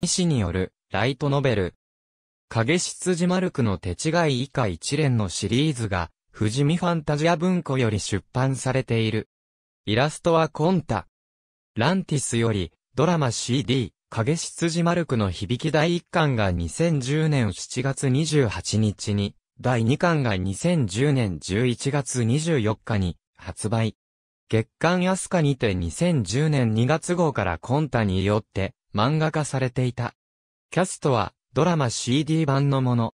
医師による、ライトノベル。影執事マルクの手違い以下一連のシリーズが、富士見ファンタジア文庫より出版されている。イラストはコンタ。ランティスより、ドラマ CD、影執事マルクの響き第1巻が2010年7月28日に、第2巻が2010年11月24日に発売。月刊アスカにて2010年2月号からコンタによって漫画化されていた。キャストは、ドラマ CD 版のもの。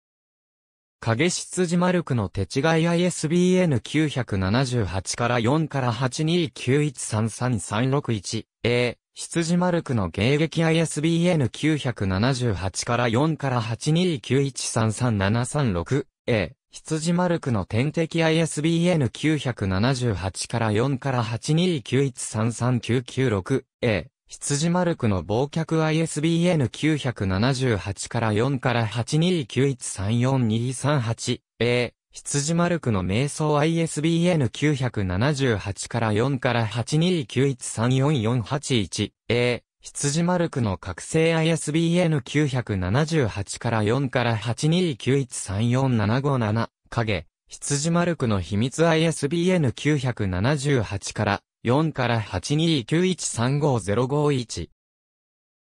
影執事マルクの手違い ISBN 978から4から829133361 A、羊マルクの迎撃 ISBN 978から4から829133736 A、羊マルクの天敵 ISBN 978から4から829133996 A、羊マルクの忘却 ISBN 978から4から8291342238 A 羊マルクの瞑想 ISBN 978から4から8291344481 A 羊マルクの覚醒 ISBN 978から4から8291347577影羊マルクの秘密 ISBN 978から4から829135051。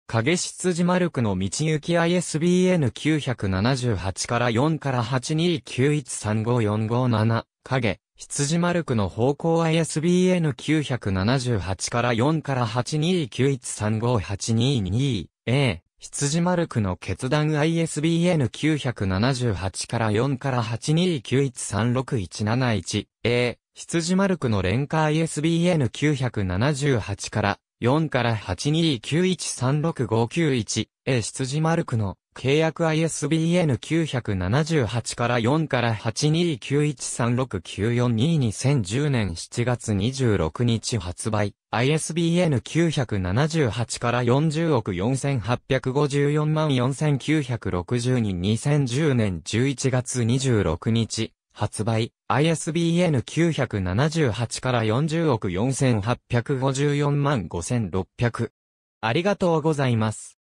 影羊丸区の道行き ISBN978 から4から829135457。影、羊丸区の方向 ISBN978 から4から 829135822A、羊丸区の決断 ISBN978 から4から 829136171A、羊マルクの連下 ISBN978 から4から8 2 9 1 3 6 5 9 1 a 羊マルクの契約 ISBN978 から4から829136942010年7月26日発売 ISBN978 から40億4854万49622010年11月26日発売、ISBN 978から40億4854万5600。ありがとうございます。